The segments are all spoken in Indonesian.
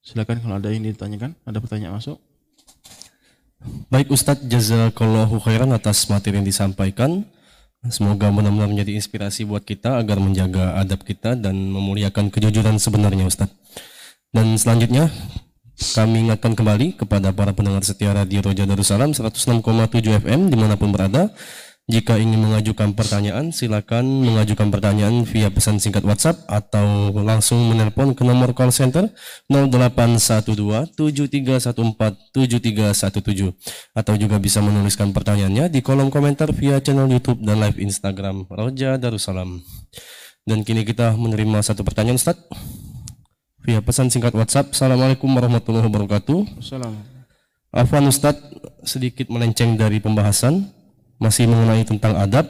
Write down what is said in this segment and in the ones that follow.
Silakan kalau ada yang ditanyakan, ada pertanyaan masuk. Baik Ustadz, jazakallahu khairan atas materi yang disampaikan. Semoga benar-benar menjadi inspirasi buat kita agar menjaga adab kita dan memuliakan kejujuran sebenarnya Ustadz. Dan selanjutnya, kami ingatkan kembali kepada para pendengar setia Radio Roja Darussalam 106,7 FM dimanapun berada. Jika ingin mengajukan pertanyaan, silakan mengajukan pertanyaan via pesan singkat WhatsApp atau langsung menelpon ke nomor call center 0812-7314-7317 atau juga bisa menuliskan pertanyaannya di kolom komentar via channel YouTube dan live Instagram Roja Darussalam. Dan kini kita menerima satu pertanyaan, Ustadz via ya, pesan singkat WhatsApp. Assalamualaikum warahmatullahi wabarakatuh. Salam. Afwan Ustaz, sedikit melenceng dari pembahasan, masih mengenai tentang adab.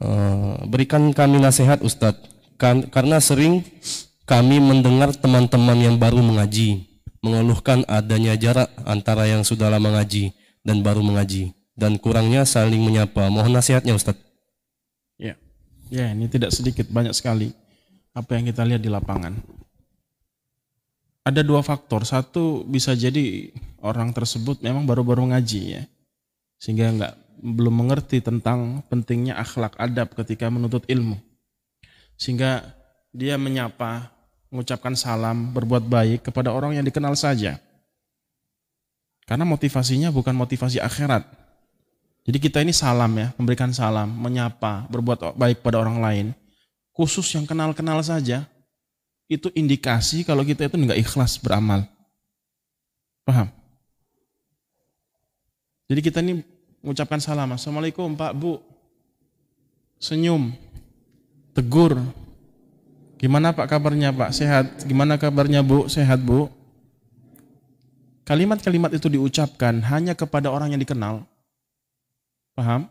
Eh, berikan kami nasihat Ustaz, kan, karena sering kami mendengar teman-teman yang baru mengaji, mengeluhkan adanya jarak antara yang sudah lama mengaji dan baru mengaji, dan kurangnya saling menyapa. Mohon nasihatnya Ustaz. Ya, ya ini tidak sedikit, banyak sekali apa yang kita lihat di lapangan ada dua faktor. Satu bisa jadi orang tersebut memang baru-baru ngaji ya. Sehingga nggak belum mengerti tentang pentingnya akhlak adab ketika menuntut ilmu. Sehingga dia menyapa, mengucapkan salam, berbuat baik kepada orang yang dikenal saja. Karena motivasinya bukan motivasi akhirat. Jadi kita ini salam ya, memberikan salam, menyapa, berbuat baik pada orang lain. Khusus yang kenal-kenal saja, itu indikasi kalau kita itu nggak ikhlas beramal. Paham? Jadi kita ini mengucapkan salam, Assalamualaikum Pak Bu, senyum, tegur, gimana Pak kabarnya Pak, sehat, gimana kabarnya Bu, sehat Bu. Kalimat-kalimat itu diucapkan hanya kepada orang yang dikenal. Paham?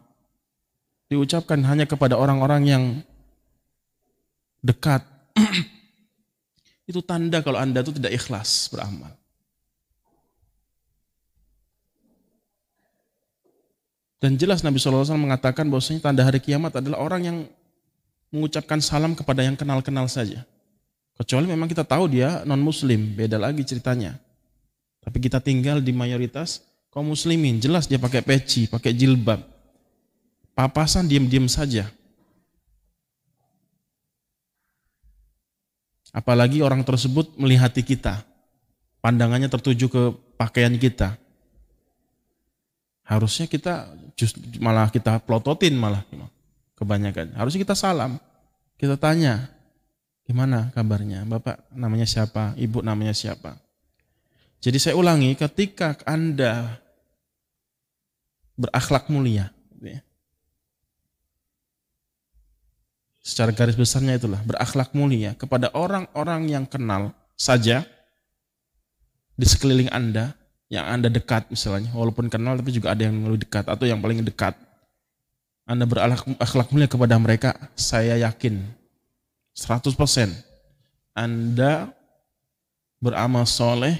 Diucapkan hanya kepada orang-orang yang dekat Itu tanda kalau Anda itu tidak ikhlas beramal. Dan jelas Nabi SAW mengatakan bahwasanya tanda hari kiamat adalah orang yang mengucapkan salam kepada yang kenal-kenal saja. Kecuali memang kita tahu dia non-muslim, beda lagi ceritanya. Tapi kita tinggal di mayoritas kaum muslimin, jelas dia pakai peci, pakai jilbab. Papasan diam-diam saja. Apalagi orang tersebut melihati kita. Pandangannya tertuju ke pakaian kita. Harusnya kita just, malah kita plototin malah kebanyakan. Harusnya kita salam. Kita tanya, gimana kabarnya? Bapak namanya siapa? Ibu namanya siapa? Jadi saya ulangi, ketika Anda berakhlak mulia, secara garis besarnya itulah berakhlak mulia kepada orang-orang yang kenal saja di sekeliling Anda yang Anda dekat misalnya walaupun kenal tapi juga ada yang lebih dekat atau yang paling dekat Anda berakhlak mulia kepada mereka saya yakin 100% Anda beramal soleh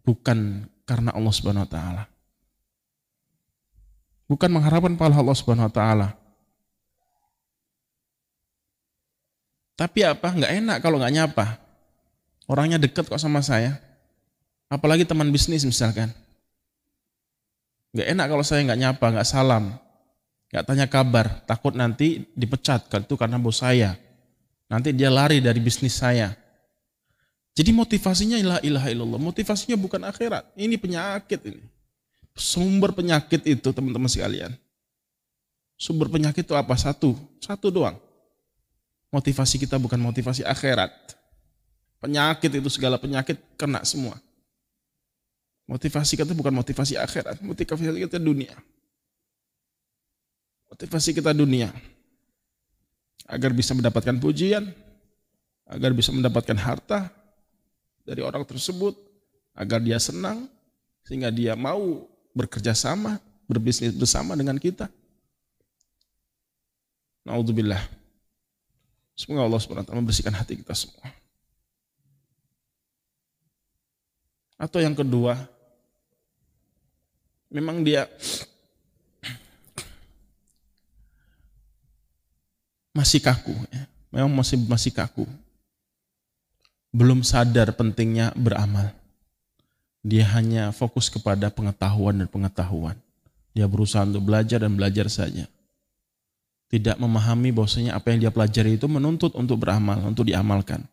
bukan karena Allah Subhanahu wa taala. Bukan mengharapkan pahala Allah Subhanahu wa taala, Tapi apa? Nggak enak kalau nggak nyapa. Orangnya deket kok sama saya. Apalagi teman bisnis misalkan. Nggak enak kalau saya nggak nyapa, nggak salam, nggak tanya kabar. Takut nanti dipecat itu karena bos saya. Nanti dia lari dari bisnis saya. Jadi motivasinya ilah ilaha illallah. Motivasinya bukan akhirat. Ini penyakit ini. Sumber penyakit itu teman-teman sekalian. Sumber penyakit itu apa? Satu. Satu doang. Motivasi kita bukan motivasi akhirat. Penyakit itu segala penyakit kena semua. Motivasi kita bukan motivasi akhirat, motivasi kita dunia. Motivasi kita dunia. Agar bisa mendapatkan pujian, agar bisa mendapatkan harta dari orang tersebut, agar dia senang, sehingga dia mau bekerja sama, berbisnis bersama dengan kita. Naudzubillah. Semoga Allah SWT membersihkan hati kita semua. Atau yang kedua, memang dia masih kaku, ya. memang masih masih kaku, belum sadar pentingnya beramal. Dia hanya fokus kepada pengetahuan dan pengetahuan. Dia berusaha untuk belajar dan belajar saja tidak memahami bahwasanya apa yang dia pelajari itu menuntut untuk beramal, untuk diamalkan.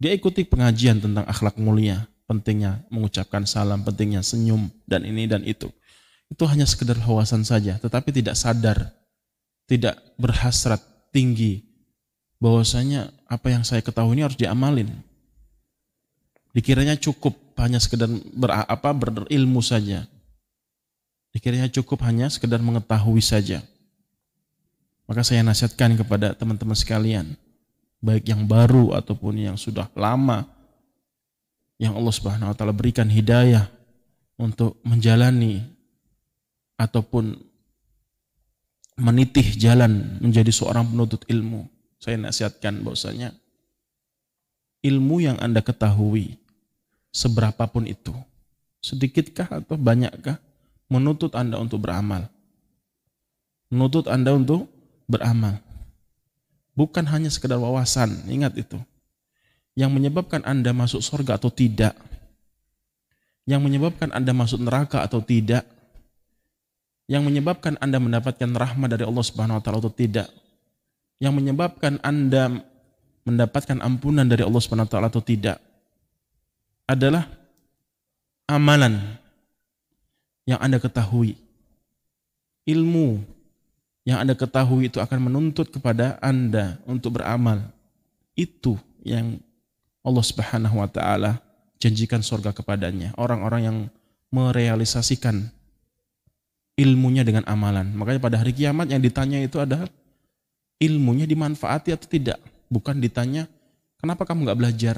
Dia ikuti pengajian tentang akhlak mulia, pentingnya mengucapkan salam, pentingnya senyum dan ini dan itu. Itu hanya sekedar hawasan saja, tetapi tidak sadar, tidak berhasrat tinggi bahwasanya apa yang saya ketahui ini harus diamalin. Dikiranya cukup hanya sekedar ber, apa, berilmu saja. Dikiranya cukup hanya sekedar mengetahui saja. Maka saya nasihatkan kepada teman-teman sekalian, baik yang baru ataupun yang sudah lama, yang Allah Subhanahu wa taala berikan hidayah untuk menjalani ataupun menitih jalan menjadi seorang penuntut ilmu. Saya nasihatkan bahwasanya ilmu yang Anda ketahui seberapapun itu, sedikitkah atau banyakkah menuntut Anda untuk beramal. Menuntut Anda untuk beramal. Bukan hanya sekedar wawasan, ingat itu. Yang menyebabkan Anda masuk surga atau tidak. Yang menyebabkan Anda masuk neraka atau tidak. Yang menyebabkan Anda mendapatkan rahmat dari Allah Subhanahu wa taala atau tidak. Yang menyebabkan Anda mendapatkan ampunan dari Allah Subhanahu wa taala atau tidak adalah amalan yang Anda ketahui. Ilmu yang Anda ketahui itu akan menuntut kepada Anda untuk beramal. Itu yang Allah Subhanahu wa taala janjikan surga kepadanya, orang-orang yang merealisasikan ilmunya dengan amalan. Makanya pada hari kiamat yang ditanya itu adalah ilmunya dimanfaati atau tidak, bukan ditanya kenapa kamu nggak belajar.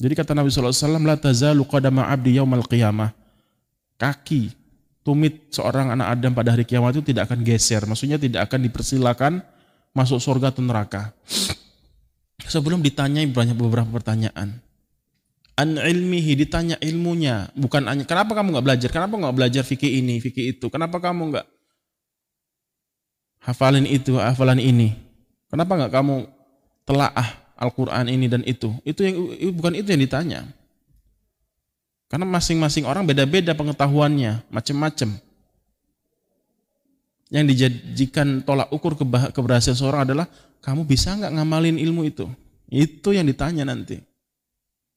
Jadi kata Nabi SAW, La tazalu qadama abdi yaumal qiyamah. Kaki tumit seorang anak Adam pada hari kiamat itu tidak akan geser, maksudnya tidak akan dipersilakan masuk surga atau neraka. Sebelum ditanya banyak beberapa pertanyaan. An ilmihi ditanya ilmunya, bukan hanya kenapa kamu nggak belajar, kenapa nggak belajar fikih ini, fikih itu, kenapa kamu nggak hafalin itu, hafalan ini, kenapa nggak kamu telaah Al-Quran ini dan itu, itu yang bukan itu yang ditanya. Karena masing-masing orang beda-beda pengetahuannya, macam-macam. Yang dijadikan tolak ukur keberhasilan seorang adalah kamu bisa nggak ngamalin ilmu itu? Itu yang ditanya nanti.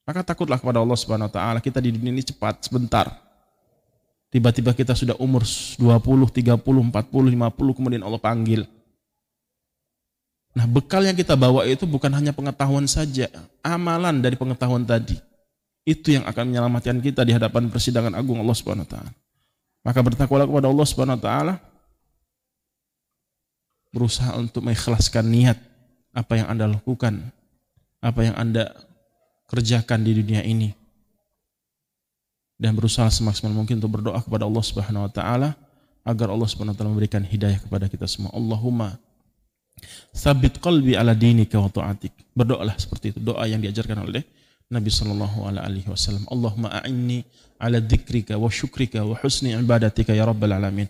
Maka takutlah kepada Allah Subhanahu wa taala. Kita di dunia ini cepat sebentar. Tiba-tiba kita sudah umur 20, 30, 40, 50 kemudian Allah panggil. Nah, bekal yang kita bawa itu bukan hanya pengetahuan saja, amalan dari pengetahuan tadi. Itu yang akan menyelamatkan kita di hadapan persidangan agung Allah Subhanahu wa taala. Maka bertakwalah kepada Allah Subhanahu wa taala berusaha untuk mengikhlaskan niat apa yang Anda lakukan, apa yang Anda kerjakan di dunia ini. Dan berusaha semaksimal mungkin untuk berdoa kepada Allah Subhanahu wa taala agar Allah Subhanahu wa taala memberikan hidayah kepada kita semua. Allahumma sabit qalbi ala dinika wa ta'atik. Berdoalah seperti itu, doa yang diajarkan oleh Nabi sallallahu alaihi wasallam. Allahumma a'inni ala dzikrika wa syukrika wa husni ibadatika ya rabbal alamin.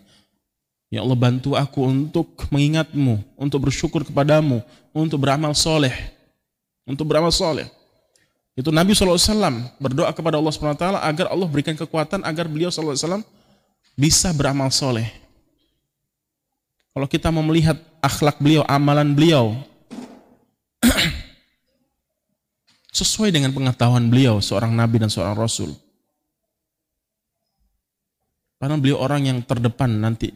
Ya Allah bantu aku untuk mengingatmu, untuk bersyukur kepadamu, untuk beramal soleh, untuk beramal soleh. Itu Nabi SAW berdoa kepada Allah SWT agar Allah berikan kekuatan agar beliau SAW bisa beramal soleh. Kalau kita mau melihat akhlak beliau, amalan beliau, sesuai dengan pengetahuan beliau seorang nabi dan seorang rasul. Karena beliau orang yang terdepan nanti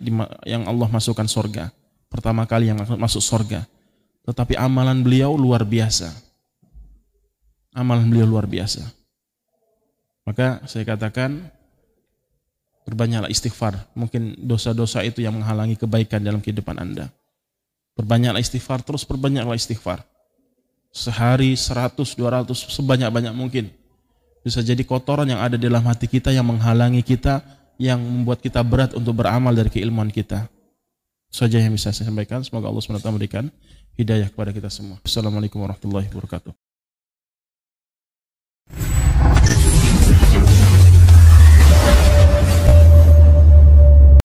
yang Allah masukkan sorga Pertama kali yang masuk sorga Tetapi amalan beliau luar biasa. Amalan beliau luar biasa. Maka saya katakan berbanyaklah istighfar. Mungkin dosa-dosa itu yang menghalangi kebaikan dalam kehidupan Anda. berbanyaklah istighfar, terus perbanyaklah istighfar sehari 100, 200, sebanyak-banyak mungkin. Bisa jadi kotoran yang ada di dalam hati kita yang menghalangi kita, yang membuat kita berat untuk beramal dari keilmuan kita. Saja yang bisa saya sampaikan. Semoga Allah SWT memberikan hidayah kepada kita semua. Assalamualaikum warahmatullahi wabarakatuh.